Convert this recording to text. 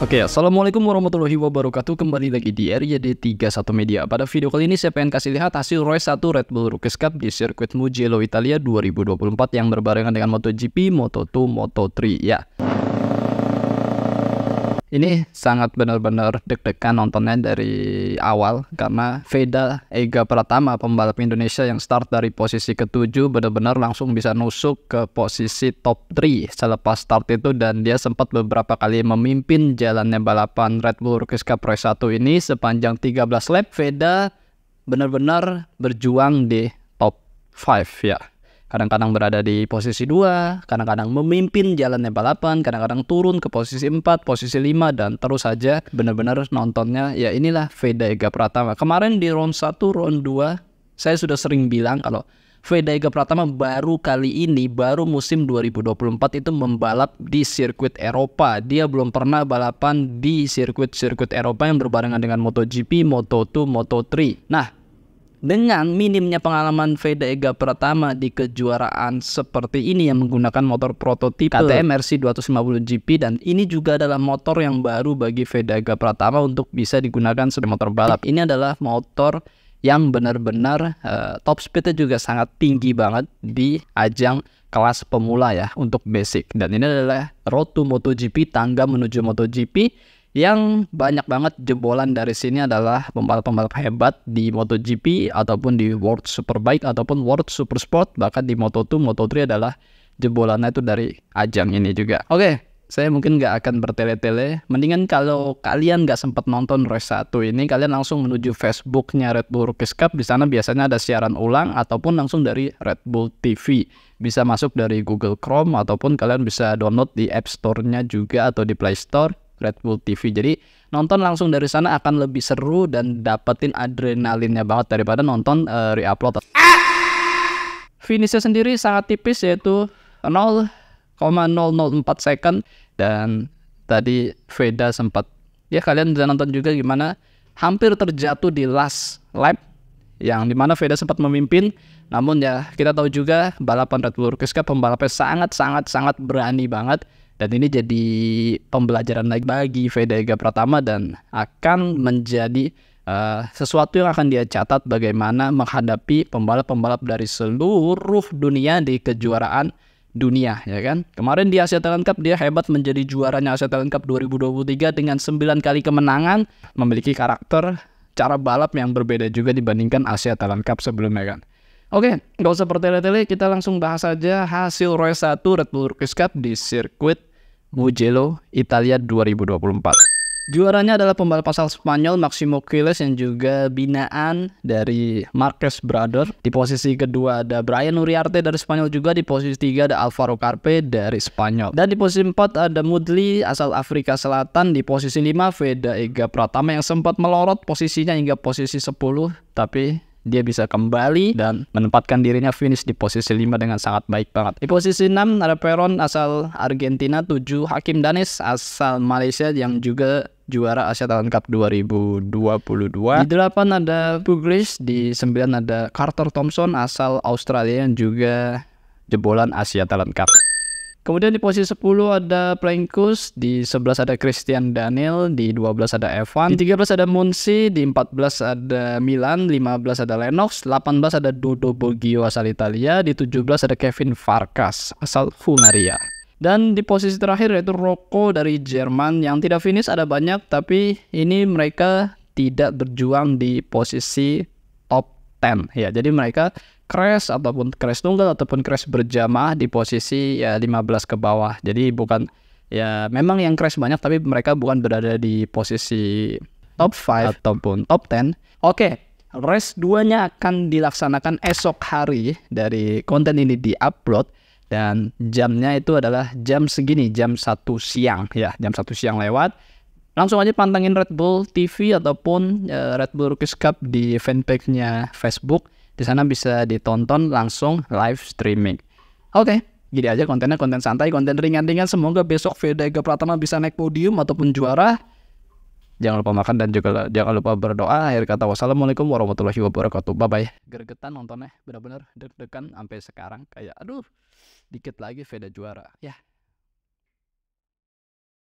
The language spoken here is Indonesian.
Oke, okay, Assalamualaikum warahmatullahi wabarakatuh Kembali lagi di RYD31 Media Pada video kali ini saya pengen kasih lihat hasil Royce 1 Red Bull Rookies Cup di sirkuit Mugello Italia 2024 Yang berbarengan dengan MotoGP, Moto2, Moto3 ya ini sangat benar-benar deg-degan nontonnya dari awal karena Veda Ega Pratama pembalap Indonesia yang start dari posisi ketujuh benar-benar langsung bisa nusuk ke posisi top 3 selepas start itu dan dia sempat beberapa kali memimpin jalannya balapan Red Bull Rookies Cup Race 1 ini sepanjang 13 lap Veda benar-benar berjuang di top 5 ya kadang-kadang berada di posisi 2, kadang-kadang memimpin jalannya balapan, kadang-kadang turun ke posisi 4, posisi 5 dan terus saja benar-benar nontonnya ya inilah Veda Ega Pratama. Kemarin di round 1, round 2 saya sudah sering bilang kalau Veda Ega Pratama baru kali ini, baru musim 2024 itu membalap di sirkuit Eropa. Dia belum pernah balapan di sirkuit-sirkuit Eropa yang berbarengan dengan MotoGP, Moto2, Moto3. Nah, dengan minimnya pengalaman Veda Ega pertama di kejuaraan seperti ini yang menggunakan motor prototipe KTM RC 250 GP dan ini juga adalah motor yang baru bagi Veda Ega pertama untuk bisa digunakan sebagai motor balap. Ini adalah motor yang benar-benar uh, top speednya juga sangat tinggi banget di ajang kelas pemula ya untuk basic dan ini adalah road to MotoGP tangga menuju MotoGP yang banyak banget jebolan dari sini adalah pembalap-pembalap hebat di MotoGP ataupun di World Superbike ataupun World Supersport bahkan di Moto2, Moto3 adalah jebolannya itu dari ajang ini juga. Oke, saya mungkin nggak akan bertele-tele. Mendingan kalau kalian nggak sempat nonton race 1 ini, kalian langsung menuju Facebooknya Red Bull Rookies Cup. Di sana biasanya ada siaran ulang ataupun langsung dari Red Bull TV. Bisa masuk dari Google Chrome ataupun kalian bisa download di App Store-nya juga atau di Play Store Red Bull TV. Jadi nonton langsung dari sana akan lebih seru dan dapetin adrenalinnya banget daripada nonton uh, reupload. Finishnya sendiri sangat tipis yaitu 0,004 second dan tadi Veda sempat ya kalian bisa nonton juga gimana hampir terjatuh di last lap yang dimana Veda sempat memimpin namun ya kita tahu juga balapan Red Bull Rookies Cup pembalapnya sangat sangat sangat berani banget dan ini jadi pembelajaran lagi bagi Vedega Pratama dan akan menjadi uh, sesuatu yang akan dia catat bagaimana menghadapi pembalap-pembalap dari seluruh dunia di kejuaraan dunia ya kan. Kemarin di Asia Talent Cup dia hebat menjadi juaranya Asia Talent Cup 2023 dengan 9 kali kemenangan, memiliki karakter cara balap yang berbeda juga dibandingkan Asia Talent Cup sebelumnya kan. Oke, gak usah bertele-tele, kita langsung bahas aja hasil race 1 Red Bull Rookies Cup di sirkuit Mugello, Italia 2024. Juaranya adalah pembalap asal Spanyol Maximo Quiles yang juga binaan dari Marquez Brother. Di posisi kedua ada Brian Uriarte dari Spanyol juga, di posisi tiga ada Alvaro Carpe dari Spanyol. Dan di posisi empat ada Mudli asal Afrika Selatan, di posisi lima Veda Ega Pratama yang sempat melorot posisinya hingga posisi sepuluh. tapi dia bisa kembali dan menempatkan dirinya finish di posisi 5 dengan sangat baik banget. Di posisi 6 ada Peron asal Argentina, 7 Hakim Danis asal Malaysia yang juga juara Asia Talent Cup 2022. Di 8 ada Puglis, di 9 ada Carter Thompson asal Australia yang juga jebolan Asia Talent Cup. Kemudian di posisi 10 ada Plankus, di 11 ada Christian Daniel, di 12 ada Evan, di 13 ada Munsi, di 14 ada Milan, 15 ada Lennox, 18 ada Dodo Boggio asal Italia, di 17 ada Kevin Farkas asal Hungaria. Dan di posisi terakhir yaitu Rocco dari Jerman yang tidak finish ada banyak tapi ini mereka tidak berjuang di posisi top 10 ya. Jadi mereka crash ataupun crash tunggal ataupun crash berjamaah di posisi ya 15 ke bawah. Jadi bukan ya memang yang crash banyak tapi mereka bukan berada di posisi top 5 ataupun top 10. Oke, okay, race 2 akan dilaksanakan esok hari dari konten ini di-upload dan jamnya itu adalah jam segini, jam 1 siang ya, jam 1 siang lewat. Langsung aja pantengin Red Bull TV ataupun uh, Red Bull Rookies Cup di fanpage-nya Facebook di sana bisa ditonton langsung live streaming. Oke, okay, gini aja kontennya konten santai, konten ringan-ringan. Semoga besok Vega Pratama bisa naik podium ataupun juara. Jangan lupa makan dan juga jangan lupa berdoa. Akhir kata wassalamualaikum warahmatullahi wabarakatuh. Bye bye. Gergetan nontonnya benar-benar deg-degan sampai sekarang kayak aduh dikit lagi Veda juara. Ya.